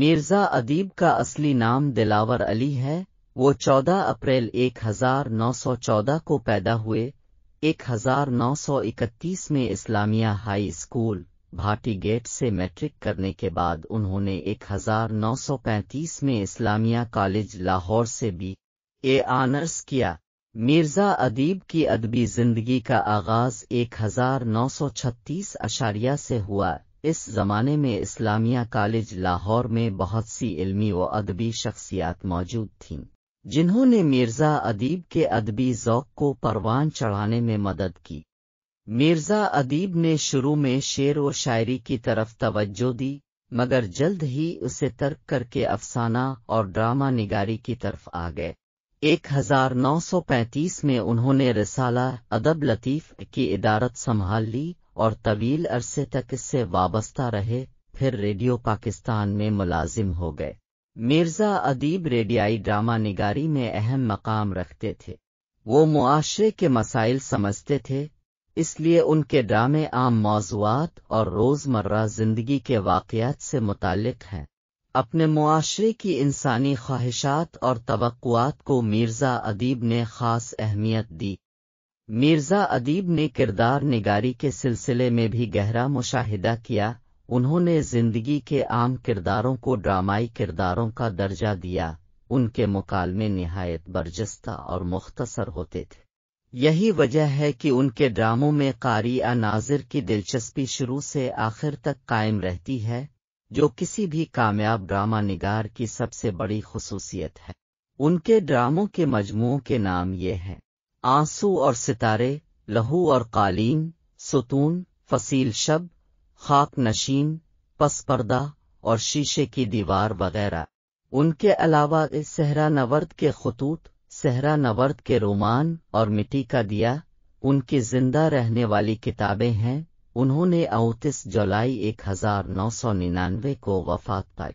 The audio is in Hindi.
मिर्जा अदीब का असली नाम दिलावर अली है वो 14 अप्रैल 1914 को पैदा हुए 1931 में Islamia High School Bhati Gate से मैट्रिक करने के बाद उन्होंने 1935 में इस्लामिया कॉलेज लाहौर से भी ए आनर्स किया मिर्जा अदीब की अदबी जिंदगी का आगाज 1936 अशारिया से हुआ इस ज़माने में इस्लामिया कॉलेज लाहौर में बहुत सी इल्मी व अदबी शख्सियात मौजूद थीं जिन्होंने मिर्ज़ा अदीब के अदबी ज़ौक़ को परवान चढ़ाने में मदद की मिर्ज़ा अदीब ने शुरू में शेर व शायरी की तरफ तवज्जो दी मगर जल्द ही उसे तर्क करके अफसाना और ड्रामा निगारी की तरफ आ गए 1935 में उन्होंने रिसाला अदब लतीफ़ की इदारत संभाल ली और तवील अरसे तक इससे वाबस्ता रहे फिर रेडियो पाकिस्तान में मुलाजिम हो गए मिर्ज़ा अदीब रेडियाई ड्रामा निगारी में अहम मकाम रखते थे वो मुआरे के मसाइल समझते थे इसलिए उनके ड्रामे आम मौजूद और रोज़मर्रा जिंदगी के वाकयात से मुतक़ हैं अपने मुआरे की इंसानी ख्वाहिशात और तो मिर्ज़ा अदीब ने ख़ास अहमियत दी मिर्जा अदीब ने किरदार निगारी के सिलसिले में भी गहरा मुशाहिदा किया उन्होंने जिंदगी के आम किरदारों को ड्रामाई किरदारों का दर्जा दिया उनके मुकालमे नहायत बर्जस्ता और मुख्तसर होते थे यही वजह है कि उनके ड्रामों में कारी अनाजिर की दिलचस्पी शुरू से आखिर तक कायम रहती है जो किसी भी कामयाब ड्रामा निगार की सबसे बड़ी खसूसियत है उनके ड्रामों के मजमू के नाम ये हैं आंसू और सितारे लहू और कालीन सुतून फसील शब खाक नशीन पसपर्दा और शीशे की दीवार वगैरह उनके अलावा सहरा नवर्द के खतूत सहरा नवर्द के रोमान और मिट्टी का दिया उनकी जिंदा रहने वाली किताबें हैं उन्होंने अवतीस जुलाई एक हजार नौ सौ निन्यानवे को वफात पाई